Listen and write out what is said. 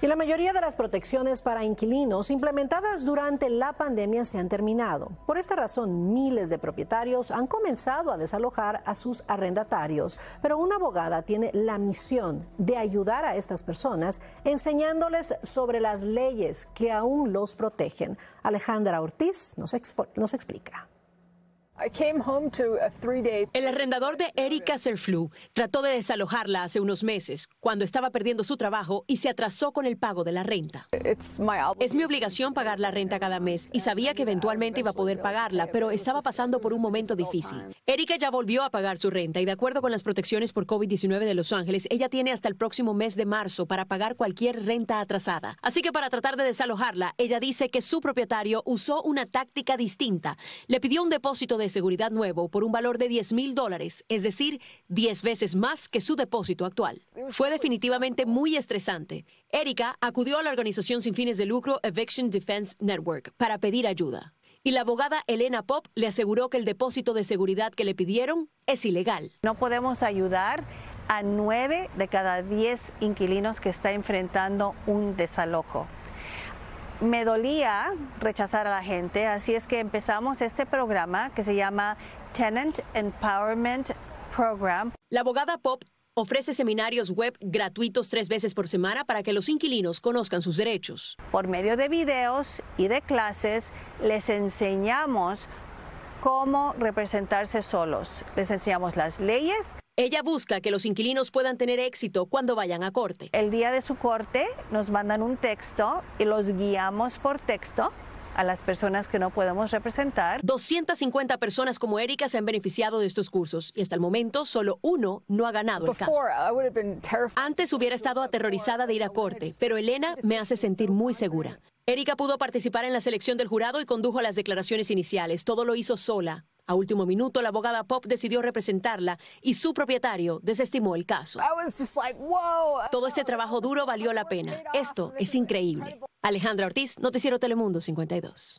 Y la mayoría de las protecciones para inquilinos implementadas durante la pandemia se han terminado. Por esta razón, miles de propietarios han comenzado a desalojar a sus arrendatarios. Pero una abogada tiene la misión de ayudar a estas personas enseñándoles sobre las leyes que aún los protegen. Alejandra Ortiz nos, explica. El arrendador de Erika Serflu trató de desalojarla hace unos meses, cuando estaba perdiendo su trabajo y se atrasó con el pago de la renta. Es mi obligación pagar la renta cada mes y sabía que eventualmente iba a poder pagarla, pero estaba pasando por un momento difícil. Erika ya volvió a pagar su renta y de acuerdo con las protecciones por COVID-19 de Los Ángeles, ella tiene hasta el próximo mes de marzo para pagar cualquier renta atrasada. Así que para tratar de desalojarla, ella dice que su propietario usó una táctica distinta. Le pidió un depósito de seguridad nuevo por un valor de 10 mil dólares, es decir, 10 veces más que su depósito actual. Fue definitivamente muy estresante. Erika acudió a la organización sin fines de lucro Eviction Defense Network para pedir ayuda. Y la abogada Elena Pop le aseguró que el depósito de seguridad que le pidieron es ilegal. No podemos ayudar a nueve de cada diez inquilinos que está enfrentando un desalojo me dolía rechazar a la gente, así es que empezamos este programa que se llama Tenant Empowerment Program. La abogada Pop ofrece seminarios web gratuitos tres veces por semana para que los inquilinos conozcan sus derechos. Por medio de videos y de clases les enseñamos cómo representarse solos. Les enseñamos las leyes. Ella busca que los inquilinos puedan tener éxito cuando vayan a corte. El día de su corte nos mandan un texto y los guiamos por texto a las personas que no podemos representar. 250 personas como Erika se han beneficiado de estos cursos y hasta el momento solo uno no ha ganado el caso. Antes hubiera estado aterrorizada de ir a corte, pero Elena me hace sentir muy segura. Erika pudo participar en la selección del jurado y condujo las declaraciones iniciales. Todo lo hizo sola. A último minuto, la abogada Pop decidió representarla y su propietario desestimó el caso. Todo este trabajo duro valió la pena. Esto es increíble. Alejandra Ortiz, Noticiero Telemundo 52.